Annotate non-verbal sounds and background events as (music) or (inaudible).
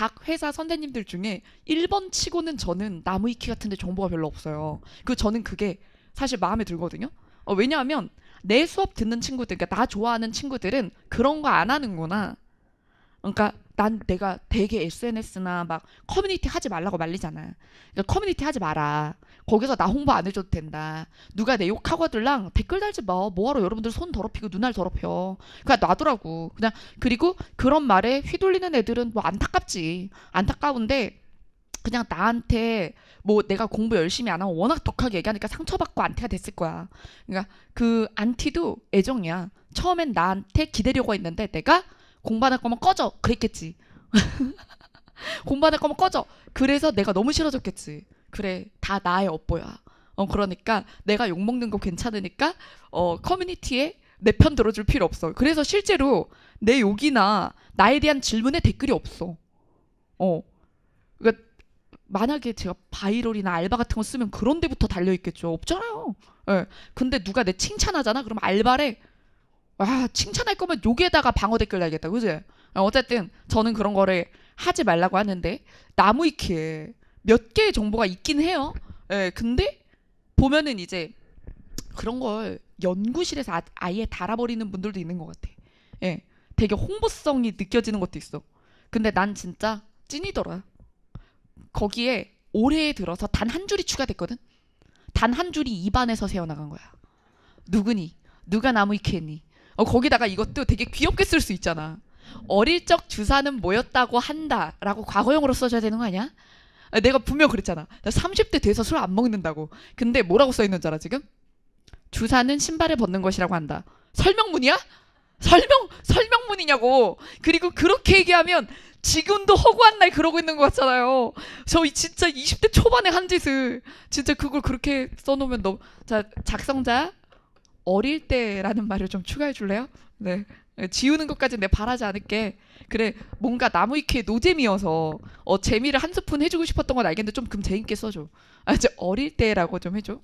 각 회사 선생님들 중에 1번 치고는 저는 나무위키 같은데 정보가 별로 없어요. 그 저는 그게 사실 마음에 들거든요. 어, 왜냐하면 내 수업 듣는 친구들, 그러니까 나 좋아하는 친구들은 그런 거 안 하는구나. 그러니까 난 내가 되게 SNS나 막 커뮤니티 하지 말라고 말리잖아. 그러니까 커뮤니티 하지 마라. 거기서 나 홍보 안 해줘도 된다. 누가 내 욕하거들랑 댓글 달지 마. 뭐하러 여러분들 손 더럽히고 눈알 더럽혀. 그냥 놔두라고. 그냥 그리고 그런 말에 휘둘리는 애들은 뭐 안타깝지. 안타까운데 그냥 나한테 뭐 내가 공부 열심히 안 하고 워낙 독하게 얘기하니까 상처받고 안티가 됐을 거야. 그러니까 그 안티도 애정이야. 처음엔 나한테 기대려고 했는데 내가 공부하는 거면 꺼져. 그랬겠지. (laughs) 공부하는 거면 꺼져. 그래서 내가 너무 싫어졌겠지. 그래, 다 나의 업보야. 어, 그러니까 내가 욕먹는 거 괜찮으니까 어, 커뮤니티에 내 편 들어줄 필요 없어. 그래서 실제로 내 욕이나 나에 대한 질문에 댓글이 없어. 어. 그러니까 만약에 제가 바이럴이나 알바 같은 거 쓰면 그런 데부터 달려 있겠죠. 없잖아요. 예. 근데 누가 내 칭찬하잖아. 그럼 알바래. 와 아, 칭찬할 거면 여기에다가 방어 댓글 달겠다 그지? 어, 어쨌든 저는 그런 거를 하지 말라고 하는데 나무위키에 몇 개의 정보가 있긴 해요. 예, 근데 보면은 이제 그런 걸 연구실에서 아, 아예 달아버리는 분들도 있는 것 같아. 예, 되게 홍보성이 느껴지는 것도 있어. 근데 난 진짜 찐이더라. 거기에 올해에 들어서 단 한 줄이 추가됐거든. 단 한 줄이 입안에서 새어나간 거야. 누구니? 누가 나무위키했니? 어, 거기다가 이것도 되게 귀엽게 쓸 수 있잖아. 어릴 적 주사는 뭐였다고 한다라고 과거형으로 써줘야 되는 거 아니야? 아, 내가 분명 그랬잖아. 나 30대 돼서 술 안 먹는다고. 근데 뭐라고 써 있는 줄 알아 지금? 주사는 신발을 벗는 것이라고 한다. 설명문이야? 설명 설명문이냐고. 그리고 그렇게 얘기하면 지금도 허구한 날 그러고 있는 것 같잖아요. 저 진짜 20대 초반에 한 짓을 진짜 그걸 그렇게 써놓으면 너무 자 작성자 어릴 때라는 말을 좀 추가해 줄래요? 네. 지우는 것까지 는내가 바라지 않을게. 그래 뭔가 나무위키의 노잼이어서 어 재미를 한 스푼 해주고 싶었던 건 알겠는데 좀금 재밌게 써줘. 아 이제 어릴 때라고 좀 해줘.